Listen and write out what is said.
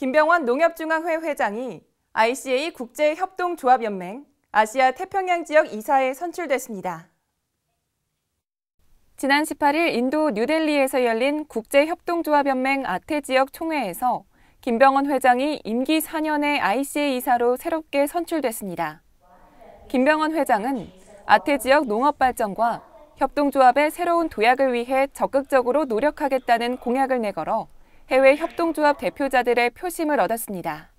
김병원 농협중앙회 회장이 ICA 국제협동조합연맹 아시아 태평양 지역 이사에 선출됐습니다. 지난 18일 인도 뉴델리에서 열린 국제협동조합연맹 아태 지역 총회에서 김병원 회장이 임기 4년의 ICA 이사로 새롭게 선출됐습니다. 김병원 회장은 아태 지역 농업 발전과 협동조합의 새로운 도약을 위해 적극적으로 노력하겠다는 공약을 내걸어 해외 협동조합 대표자들의 표심을 얻었습니다.